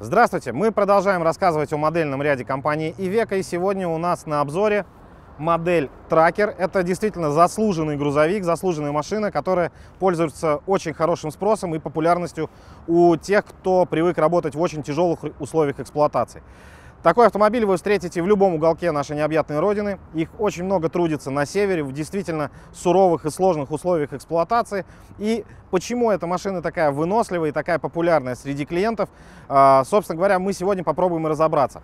Здравствуйте! Мы продолжаем рассказывать о модельном ряде компании Ивека, и сегодня у нас на обзоре модель Tracker. Это действительно заслуженный грузовик, заслуженная машина, которая пользуется очень хорошим спросом и популярностью у тех, кто привык работать в очень тяжелых условиях эксплуатации. Такой автомобиль вы встретите в любом уголке нашей необъятной родины. Их очень много трудится на севере в действительно суровых и сложных условиях эксплуатации. И почему эта машина такая выносливая и такая популярная среди клиентов, а, собственно говоря, мы сегодня попробуем разобраться.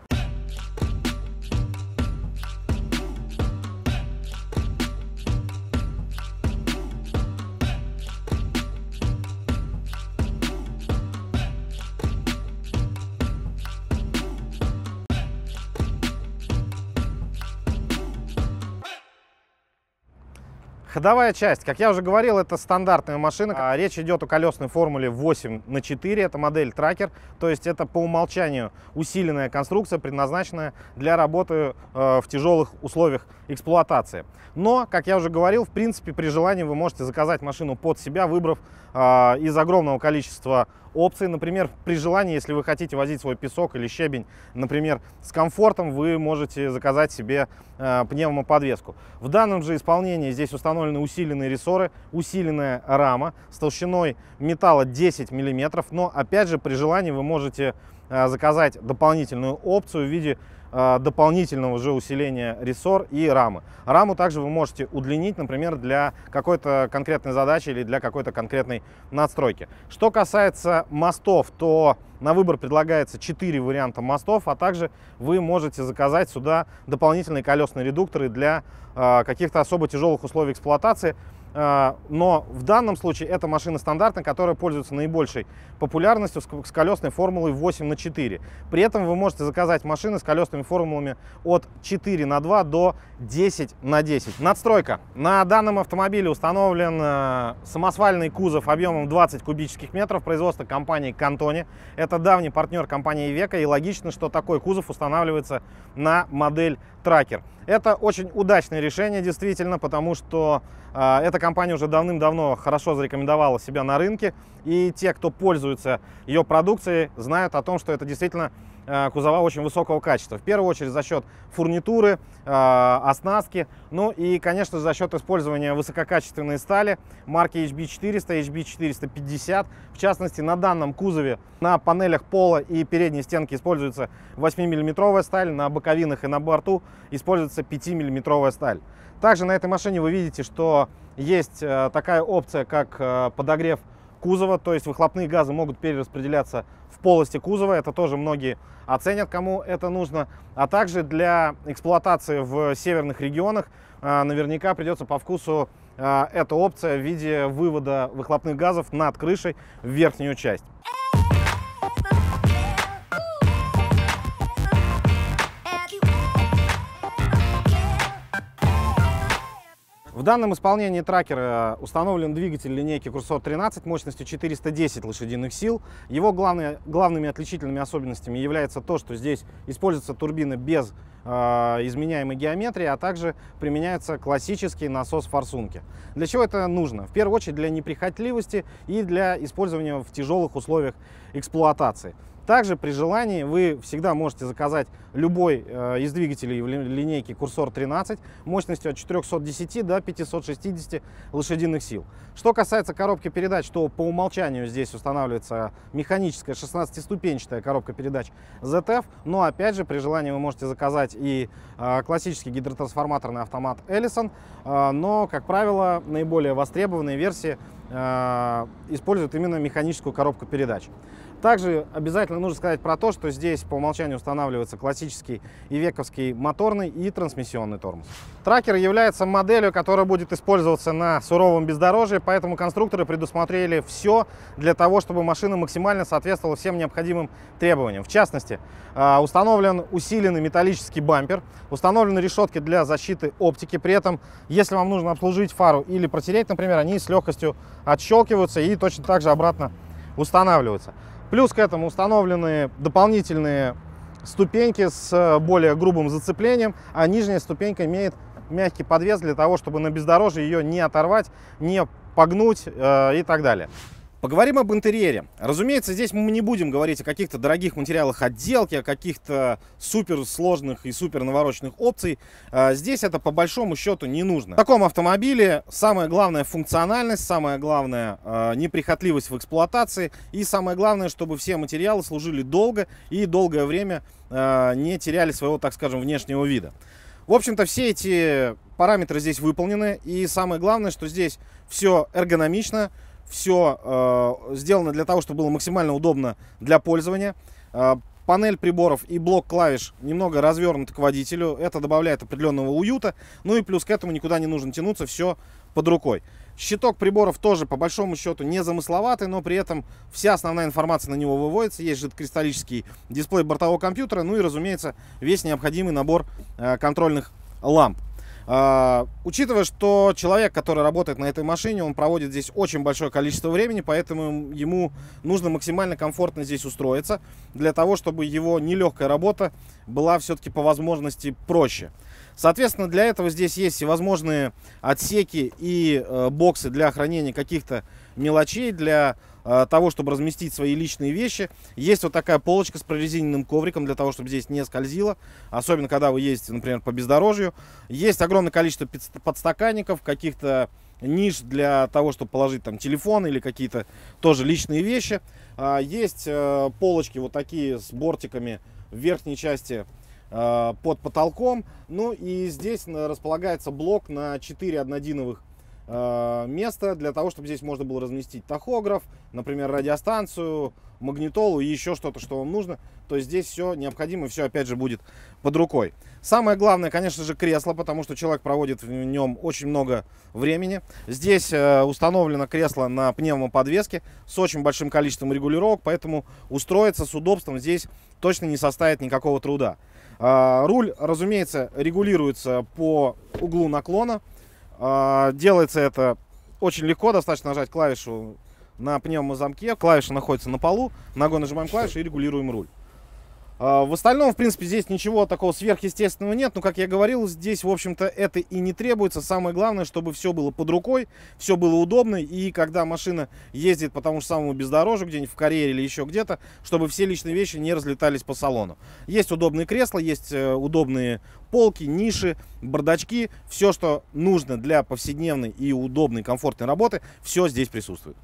Ходовая часть, как я уже говорил, это стандартная машина. А, речь идет о колесной формуле 8 на 4, это модель Tracker, то есть это по умолчанию усиленная конструкция, предназначенная для работы э, в тяжелых условиях эксплуатации. Но, как я уже говорил, в принципе, при желании вы можете заказать машину под себя, выбрав э, из огромного количества опций. Например, при желании, если вы хотите возить свой песок или щебень, например, с комфортом, вы можете заказать себе э, пневмоподвеску. В данном же исполнении здесь установлен установлены усиленные рессоры, усиленная рама с толщиной металла 10 мм. Но опять же, при желании вы можете э, заказать дополнительную опцию в виде Э, дополнительного уже усиления рессор и рамы. Раму также вы можете удлинить, например, для какой-то конкретной задачи или для какой-то конкретной надстройки. Что касается мостов, то на выбор предлагается 4 варианта мостов, а также вы можете заказать сюда дополнительные колесные редукторы для э, каких-то особо тяжелых условий эксплуатации. А, но в данном случае это машина стандартная, которая пользуется наибольшей популярностью с колесной формулой 8 на 4. При этом вы можете заказать машины с колесными формулами от 4 на 2 до 10 на 10. Надстройка. На данном автомобиле установлен э, самосвальный кузов объемом 20 кубических метров производства компании Кантони. Это давний партнер компании Века и логично, что такой кузов устанавливается на модель Tracker. Это очень удачное решение действительно, потому что а, эта компания уже давным-давно хорошо зарекомендовала себя на рынке, и те, кто пользуется ее продукцией, знают о том, что это действительно э, кузова очень высокого качества. В первую очередь за счет фурнитуры, а, оснастки, ну и, конечно, за счет использования высококачественной стали марки HB400, HB450. В частности, на данном кузове на панелях пола и передней стенки используется 8-миллиметровая сталь, на боковинах и на борту используется 5-миллиметровая сталь. Также на этой машине вы видите, что есть э, такая опция, как э, подогрев кузова, то есть выхлопные газы могут перераспределяться в полости кузова, это тоже многие оценят, кому это нужно. А также для эксплуатации в северных регионах э, наверняка придется по вкусу эта опция в виде вывода выхлопных газов над крышей в верхнюю часть. данном исполнении тракера установлен двигатель линейки Курсор 13 мощностью 410 лошадиных сил. Его главные, главными отличительными особенностями является то, что здесь используется турбина без э, изменяемой геометрии, а также применяется классический насос форсунки. Для чего это нужно? В первую очередь для неприхотливости и для использования в тяжелых условиях эксплуатации. Также при желании вы всегда можете заказать любой э, из двигателей в линейке Курсор 13 мощностью от 410 до 560 лошадиных сил. Что касается коробки передач, то по умолчанию здесь устанавливается механическая 16-ступенчатая коробка передач ZF, но опять же при желании вы можете заказать и э, классический гидротрансформаторный автомат Ellison, э, но, как правило, наиболее востребованные версии используют именно механическую коробку передач. Также обязательно нужно сказать про то, что здесь по умолчанию устанавливается классический и вековский моторный и трансмиссионный тормоз. Тракер является моделью, которая будет использоваться на суровом бездорожье, поэтому конструкторы предусмотрели все для того, чтобы машина максимально соответствовала всем необходимым требованиям. В частности, а, установлен усиленный металлический бампер, установлены решетки для защиты оптики. При этом, если вам нужно обслужить фару или протереть, например, они с легкостью отщелкиваются и точно так же обратно устанавливаются. Плюс к этому установлены дополнительные ступеньки с э, более грубым зацеплением, а нижняя ступенька имеет мягкий подвес для того, чтобы на бездорожье ее не оторвать, не погнуть э, и так далее. Поговорим об интерьере. Разумеется, здесь мы не будем говорить о каких-то дорогих материалах отделки, о каких-то суперсложных и супер навороченных опций. А, здесь это по большому счету не нужно. В таком автомобиле самая главная функциональность, самая главная а, неприхотливость в эксплуатации и самое главное, чтобы все материалы служили долго и долгое время а, не теряли своего, так скажем, внешнего вида. В общем-то, все эти параметры здесь выполнены. И самое главное, что здесь все эргономично, все э, сделано для того, чтобы было максимально удобно для пользования. Э, панель приборов и блок клавиш немного развернут к водителю. Это добавляет определенного уюта. Ну и плюс к этому никуда не нужно тянуться, все под рукой. Щиток приборов тоже, по большому счету, не замысловатый, но при этом вся основная информация на него выводится. Есть жидкристаллический дисплей бортового компьютера, ну и, разумеется, весь необходимый набор э, контрольных ламп. А, учитывая, что человек, который работает на этой машине, он проводит здесь очень большое количество времени, поэтому ему нужно максимально комфортно здесь устроиться, для того, чтобы его нелегкая работа была все-таки по возможности проще. Соответственно, для этого здесь есть всевозможные отсеки и э, боксы для хранения каких-то мелочей, для Э, того, чтобы разместить свои личные вещи. Есть вот такая полочка с прорезиненным ковриком для того, чтобы здесь не скользило, особенно когда вы ездите, например, по бездорожью. Есть огромное количество подстаканников, каких-то ниш для того, чтобы положить там телефон или какие-то тоже личные вещи. А, есть э, полочки вот такие с бортиками в верхней части э, под потолком. Ну и здесь располагается блок на 4 однодиновых Э, место для того, чтобы здесь можно было разместить тахограф, например, радиостанцию, магнитолу и еще что-то, что вам нужно. То есть здесь все необходимо, все опять же будет под рукой. Самое главное, конечно же, кресло, потому что человек проводит в нем очень много времени. Здесь э, установлено кресло на пневмоподвеске с очень большим количеством регулировок, поэтому устроиться с удобством здесь точно не составит никакого труда. Э, руль, разумеется, регулируется по углу наклона. А, делается это очень легко, достаточно нажать клавишу на пневмозамке, клавиша находится на полу, ногой нажимаем клавишу и регулируем руль. А, в остальном, в принципе, здесь ничего такого сверхъестественного нет. Но, как я говорил, здесь, в общем-то, это и не требуется. Самое главное, чтобы все было под рукой, все было удобно. И когда машина ездит по тому же самому бездорожью, где-нибудь в карьере или еще где-то, чтобы все личные вещи не разлетались по салону. Есть удобные кресла, есть э, удобные полки, ниши, бардачки. Все, что нужно для повседневной и удобной, комфортной работы, все здесь присутствует.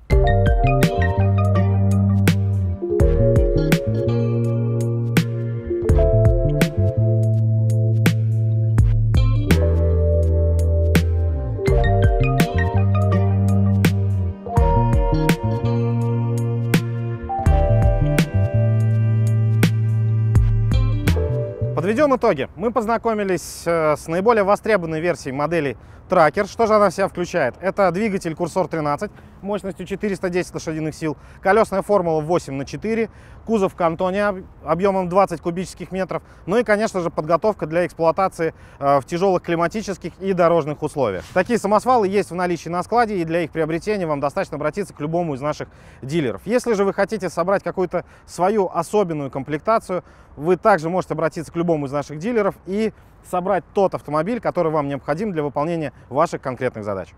итоге мы познакомились э, с наиболее востребованной версией моделей Tracker. Что же она вся включает? Это двигатель Курсор 13 мощностью 410 лошадиных сил, колесная формула 8 на 4, кузов Кантония объемом 20 кубических метров, ну и, конечно же, подготовка для эксплуатации э, в тяжелых климатических и дорожных условиях. Такие самосвалы есть в наличии на складе, и для их приобретения вам достаточно обратиться к любому из наших дилеров. Если же вы хотите собрать какую-то свою особенную комплектацию, вы также можете обратиться к любому из наших дилеров и собрать тот автомобиль, который вам необходим для выполнения ваших конкретных задач.